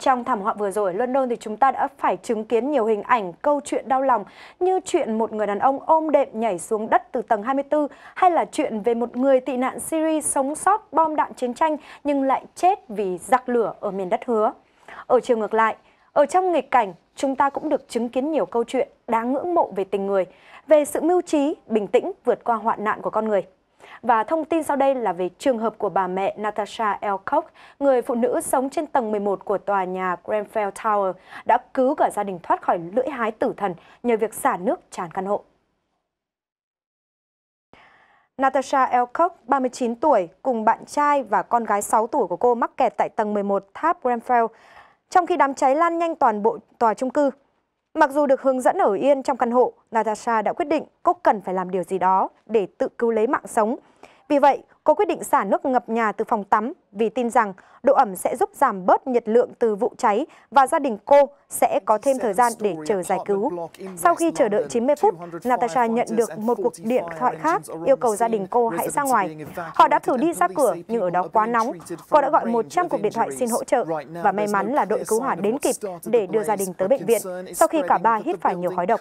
Trong thảm họa vừa rồi ở London thì chúng ta đã phải chứng kiến nhiều hình ảnh câu chuyện đau lòng như chuyện một người đàn ông ôm đệm nhảy xuống đất từ tầng 24 hay là chuyện về một người tị nạn Syria sống sót bom đạn chiến tranh nhưng lại chết vì giặc lửa ở miền đất hứa. Ở chiều ngược lại, ở trong nghịch cảnh, chúng ta cũng được chứng kiến nhiều câu chuyện đáng ngưỡng mộ về tình người, về sự mưu trí, bình tĩnh vượt qua hoạn nạn của con người. Và thông tin sau đây là về trường hợp của bà mẹ Natasha Elcock, người phụ nữ sống trên tầng 11 của tòa nhà Grenfell Tower, đã cứu cả gia đình thoát khỏi lưỡi hái tử thần nhờ việc xả nước tràn căn hộ. Natasha Elcock, 39 tuổi, cùng bạn trai và con gái 6 tuổi của cô mắc kẹt tại tầng 11 tháp Grenfell, trong khi đám cháy lan nhanh toàn bộ tòa trung cư. Mặc dù được hướng dẫn ở yên trong căn hộ, Natasha đã quyết định cô cần phải làm điều gì đó để tự cứu lấy mạng sống. Vì vậy, cô quyết định xả nước ngập nhà từ phòng tắm vì tin rằng độ ẩm sẽ giúp giảm bớt nhiệt lượng từ vụ cháy và gia đình cô sẽ có thêm thời gian để chờ giải cứu. Sau khi chờ đợi 90 phút, Natasha nhận được một cuộc điện thoại khác yêu cầu gia đình cô hãy ra ngoài. Họ đã thử đi ra cửa nhưng ở đó quá nóng. Cô đã gọi 100 cuộc điện thoại xin hỗ trợ và may mắn là đội cứu hỏa đến kịp để đưa gia đình tới bệnh viện sau khi cả ba hít phải nhiều khói độc.